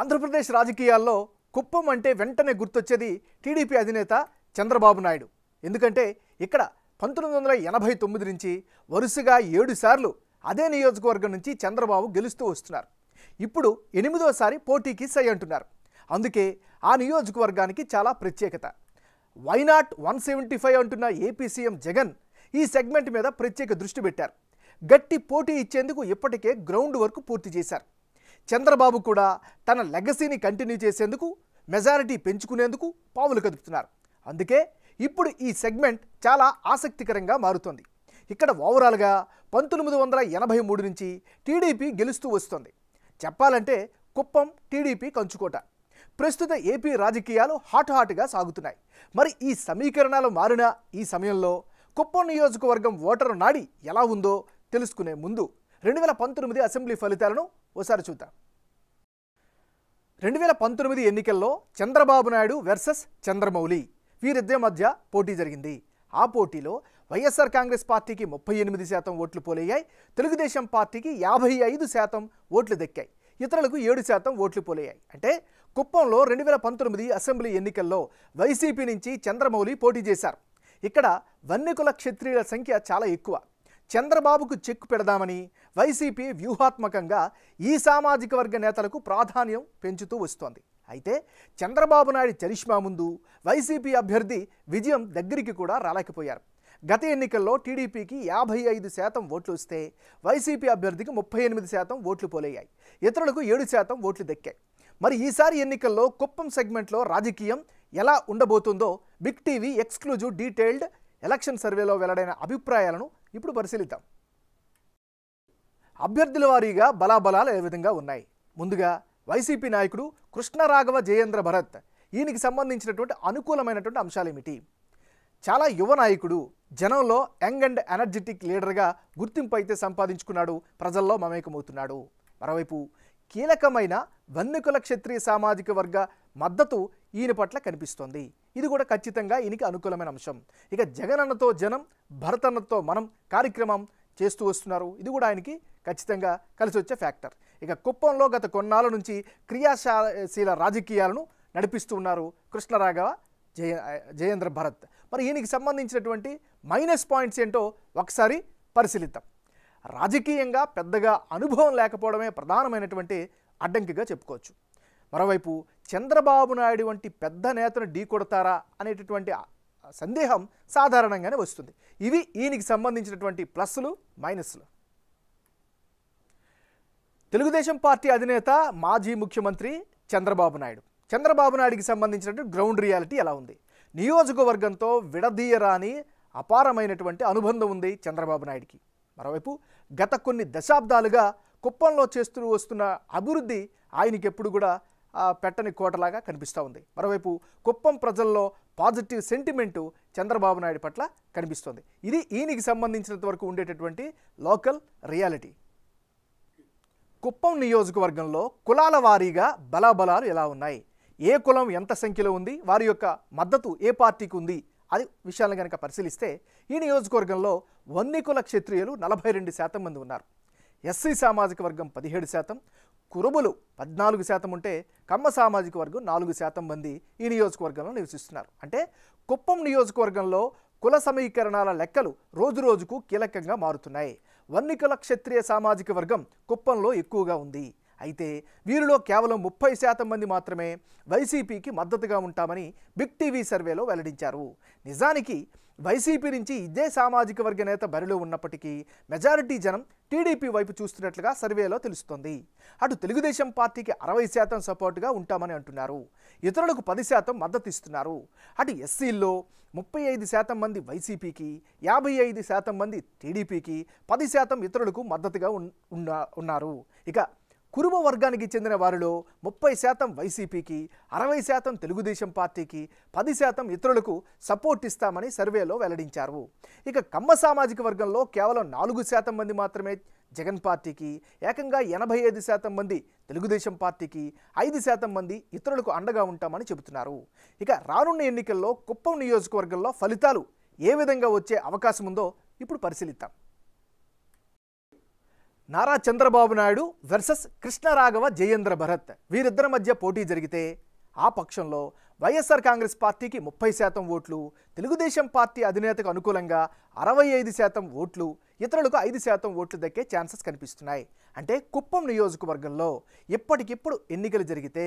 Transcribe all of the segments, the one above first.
ఆంధ్రప్రదేశ్ రాజకీయాల్లో కుప్పం అంటే వెంటనే గుర్తొచ్చేది టీడీపీ అధినేత చంద్రబాబు నాయుడు ఎందుకంటే ఇక్కడ పంతొమ్మిది వందల ఎనభై తొమ్మిది నుంచి వరుసగా ఏడుసార్లు అదే నియోజకవర్గం నుంచి చంద్రబాబు గెలుస్తూ వస్తున్నారు ఇప్పుడు ఎనిమిదోసారి పోటీకి సై అంటున్నారు అందుకే ఆ నియోజకవర్గానికి చాలా ప్రత్యేకత వైనాట్ వన్ సెవెంటీ ఫైవ్ అంటున్న ఏపీ సీఎం జగన్ ఈ సెగ్మెంట్ మీద ప్రత్యేక దృష్టి పెట్టారు గట్టి పోటీ ఇచ్చేందుకు ఇప్పటికే గ్రౌండ్ వర్క్ పూర్తి చేశారు చంద్రబాబు కూడా తన లెగసీని కంటిన్యూ చేసేందుకు మెజారిటీ పెంచుకునేందుకు పావులు కదుపుతున్నారు అందుకే ఇప్పుడు ఈ సెగ్మెంట్ చాలా ఆసక్తికరంగా మారుతోంది ఇక్కడ ఓవరాల్గా పంతొమ్మిది వందల ఎనభై మూడు నుంచి టీడీపీ గెలుస్తూ వస్తుంది చెప్పాలంటే కుప్పం టీడీపీ కంచుకోట ప్రస్తుత ఏపీ రాజకీయాలు హాట్ హాట్గా సాగుతున్నాయి మరి ఈ సమీకరణాలు మారిన ఈ సమయంలో కుప్పం నియోజకవర్గం ఓటరు నాడి ఎలా ఉందో తెలుసుకునే ముందు రెండు వేల పంతొమ్మిది అసెంబ్లీ ఫలితాలను ఓసారి చూద్దాం రెండు వేల పంతొమ్మిది ఎన్నికల్లో చంద్రబాబు నాయుడు వర్సెస్ చంద్రమౌళి వీరిద్దరి మధ్య పోటీ జరిగింది ఆ పోటీలో వైఎస్ఆర్ కాంగ్రెస్ పార్టీకి ముప్పై ఎనిమిది శాతం ఓట్లు పోలయ్యాయి తెలుగుదేశం పార్టీకి యాభై ఐదు శాతం ఓట్లు దక్కాయి ఇతరులకు ఏడు శాతం ఓట్లు పోలయ్యాయి అంటే కుప్పంలో రెండు వేల పంతొమ్మిది అసెంబ్లీ ఎన్నికల్లో వైసీపీ నుంచి చంద్రమౌళి పోటీ చేశారు ఇక్కడ వన్నికుల క్షత్రియుల సంఖ్య చాలా ఎక్కువ చంద్రబాబుకు చెక్ పెడదామని వైసీపీ వ్యూహాత్మకంగా ఈ సామాజిక వర్గ నేతలకు ప్రాధాన్యం పెంచుతూ వస్తోంది అయితే చంద్రబాబు నాయుడు చరిష్మా ముందు వైసీపీ అభ్యర్థి విజయం దగ్గరికి కూడా రాలేకపోయారు గత ఎన్నికల్లో టీడీపీకి యాభై ఐదు శాతం ఓట్లు వస్తే వైసీపీ అభ్యర్థికి ముప్పై ఎనిమిది శాతం ఓట్లు పోలయ్యాయి ఇతరులకు ఏడు శాతం ఓట్లు దక్కాయి మరి ఈసారి ఎన్నికల్లో కుప్పం సెగ్మెంట్లో రాజకీయం ఎలా ఉండబోతుందో Big TV exclusive detailed election సర్వేలో వెల్లడైన అభిప్రాయాలను ఇప్పుడు పరిశీలిద్దాం అభ్యర్థుల వారీగా బలాబలాలు ఏ విధంగా ఉన్నాయి ముందుగా వైసీపీ నాయకుడు కృష్ణరాఘవ జయేంద్ర భరత్ ఈయనకి సంబంధించినటువంటి అనుకూలమైనటువంటి అంశాలేమిటి చాలా యువ నాయకుడు జనంలో యంగ్ అండ్ ఎనర్జెటిక్ లీడర్గా గుర్తింపు అయితే సంపాదించుకున్నాడు ప్రజల్లో మమేకమవుతున్నాడు మరోవైపు కీలకమైన వన్నికుల క్షత్రియ సామాజిక వర్గ మద్దతు ఈయన పట్ల కనిపిస్తోంది ఇది కూడా ఖచ్చితంగా ఈయనకి అనుకూలమైన అంశం ఇక జగనన్నతో జనం భరతన్నతో మనం కార్యక్రమం చేస్తూ వస్తున్నారు ఇది కూడా ఆయనకి ఖచ్చితంగా కలిసి వచ్చే ఫ్యాక్టర్ ఇక కుప్పంలో గత కొన్నాళ్ళ నుంచి క్రియాశీల రాజకీయాలను నడిపిస్తూ ఉన్నారు కృష్ణరాఘవ జయ జయేంద్ర భరత్ మరి ఈయనకి సంబంధించినటువంటి మైనస్ పాయింట్స్ ఏంటో ఒకసారి పరిశీలిద్దాం రాజకీయంగా పెద్దగా అనుభవం లేకపోవడమే ప్రధానమైనటువంటి అడ్డంకిగా చెప్పుకోవచ్చు మరోవైపు చంద్రబాబు నాయుడు వంటి పెద్ద నేతను ఢీకొడతారా అనేటటువంటి సందేహం సాధారణంగానే వస్తుంది ఇవి ఈయనకి సంబంధించినటువంటి ప్లస్లు మైనస్లు తెలుగుదేశం పార్టీ అధినేత మాజీ ముఖ్యమంత్రి చంద్రబాబు నాయుడు చంద్రబాబు నాయుడికి సంబంధించినటువంటి గ్రౌండ్ రియాలిటీ ఎలా ఉంది నియోజకవర్గంతో విడదీయరాని అపారమైనటువంటి అనుబంధం ఉంది చంద్రబాబు నాయుడికి మరోవైపు గత కొన్ని దశాబ్దాలుగా కుప్పంలో చేస్తూ వస్తున్న అభివృద్ధి ఆయనకి ఎప్పుడు కూడా పెట్టని కోటలాగా కనిపిస్తూ ఉంది మరోవైపు కుప్పం ప్రజల్లో పాజిటివ్ సెంటిమెంటు చంద్రబాబు నాయుడు పట్ల కనిపిస్తోంది ఇది ఈయనకి సంబంధించినంత వరకు ఉండేటటువంటి లోకల్ రియాలిటీ కుప్పం నియోజకవర్గంలో కులాల వారీగా బలాబలాలు ఎలా ఉన్నాయి ఏ కులం ఎంత సంఖ్యలో ఉంది వారి యొక్క మద్దతు ఏ పార్టీకి ఉంది అది విషయాలను కనుక పరిశీలిస్తే ఈ నియోజకవర్గంలో వన్నికుల క్షత్రియులు నలభై రెండు శాతం మంది ఉన్నారు ఎస్సీ సామాజిక వర్గం పదిహేడు శాతం కురుబులు పద్నాలుగు శాతం ఉంటే కమ్మ సామాజిక వర్గం నాలుగు శాతం మంది ఈ నియోజకవర్గంలో నివసిస్తున్నారు అంటే కుప్పం నియోజకవర్గంలో కుల సమీకరణాల లెక్కలు రోజురోజుకు కీలకంగా మారుతున్నాయి వన్నికుల క్షత్రియ సామాజిక వర్గం కుప్పంలో ఎక్కువగా ఉంది అయితే వీరిలో కేవలం ముప్పై శాతం మంది మాత్రమే వైసీపీకి మద్దతుగా ఉంటామని బిగ్ టీవీ సర్వేలో వెల్లడించారు నిజానికి వైసీపీ నుంచి ఇదే సామాజిక వర్గ నేత బరిలో ఉన్నప్పటికీ మెజారిటీ జనం టీడీపీ వైపు చూస్తున్నట్లుగా సర్వేలో తెలుస్తోంది అటు తెలుగుదేశం పార్టీకి అరవై శాతం సపోర్టుగా ఉంటామని అంటున్నారు ఇతరులకు పది శాతం మద్దతు ఇస్తున్నారు అటు ఎస్సీల్లో ముప్పై ఐదు శాతం మంది వైసీపీకి యాభై ఐదు శాతం మంది టీడీపీకి పది శాతం ఇతరులకు మద్దతుగా ఉన్నారు ఇక కురుమ వర్గానికి చెందిన వారిలో ముప్పై శాతం వైసీపీకి అరవై శాతం తెలుగుదేశం పార్టీకి పది శాతం ఇతరులకు సపోర్ట్ ఇస్తామని సర్వేలో వెల్లడించారు ఇక కమ్మ సామాజిక వర్గంలో కేవలం నాలుగు శాతం మంది మాత్రమే జగన్ పార్టీకి ఏకంగా ఎనభై ఐదు శాతం మంది తెలుగుదేశం పార్టీకి ఐదు శాతం మంది ఇతరులకు అండగా ఉంటామని చెబుతున్నారు ఇక రానున్న ఎన్నికల్లో కుప్పం నియోజకవర్గంలో ఫలితాలు ఏ విధంగా వచ్చే అవకాశం ఉందో ఇప్పుడు పరిశీలిద్దాం నారా చంద్రబాబు నాయుడు వర్సెస్ కృష్ణరాఘవ జయేంద్ర భరత్ వీరిద్దరి మధ్య పోటీ జరిగితే ఆ పక్షంలో వైఎస్ఆర్ కాంగ్రెస్ పార్టీకి ముప్పై శాతం ఓట్లు తెలుగుదేశం పార్టీ అధినేతకు అనుకూలంగా అరవై ఐదు శాతం ఓట్లు ఇతరులకు ఐదు శాతం ఓట్లు దక్కే ఛాన్సెస్ కనిపిస్తున్నాయి అంటే కుప్పం నియోజకవర్గంలో ఎప్పటికిప్పుడు ఎన్నికలు జరిగితే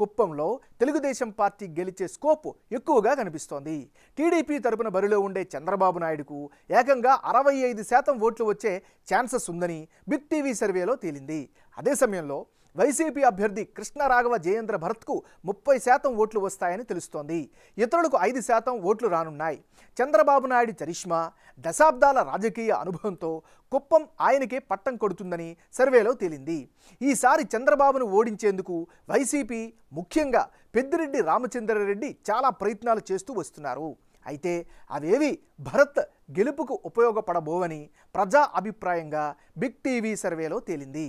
కుప్పంలో తెలుగుదేశం పార్టీ గెలిచే స్కోప్ ఎక్కువగా కనిపిస్తోంది టీడీపీ తరపున బరిలో ఉండే చంద్రబాబు నాయుడుకు ఏకంగా అరవై ఐదు శాతం ఓట్లు వచ్చే ఛాన్సెస్ ఉందని బిగ్ టీవీ సర్వేలో తేలింది అదే సమయంలో వైసీపీ అభ్యర్థి కృష్ణ రాఘవ జయేంద్ర భరత్కు ముప్పై శాతం ఓట్లు వస్తాయని తెలుస్తోంది ఇతరులకు ఐదు శాతం ఓట్లు రానున్నాయి చంద్రబాబు నాయుడు చరిష్మా దశాబ్దాల రాజకీయ అనుభవంతో కుప్పం ఆయనకే పట్టం కొడుతుందని సర్వేలో తేలింది ఈసారి చంద్రబాబును ఓడించేందుకు వైసీపీ ముఖ్యంగా పెద్దిరెడ్డి రామచంద్రారెడ్డి చాలా ప్రయత్నాలు చేస్తూ వస్తున్నారు అయితే అవేవి భరత్ గెలుపుకు ఉపయోగపడబోవని ప్రజా అభిప్రాయంగా బిగ్ టీవీ సర్వేలో తేలింది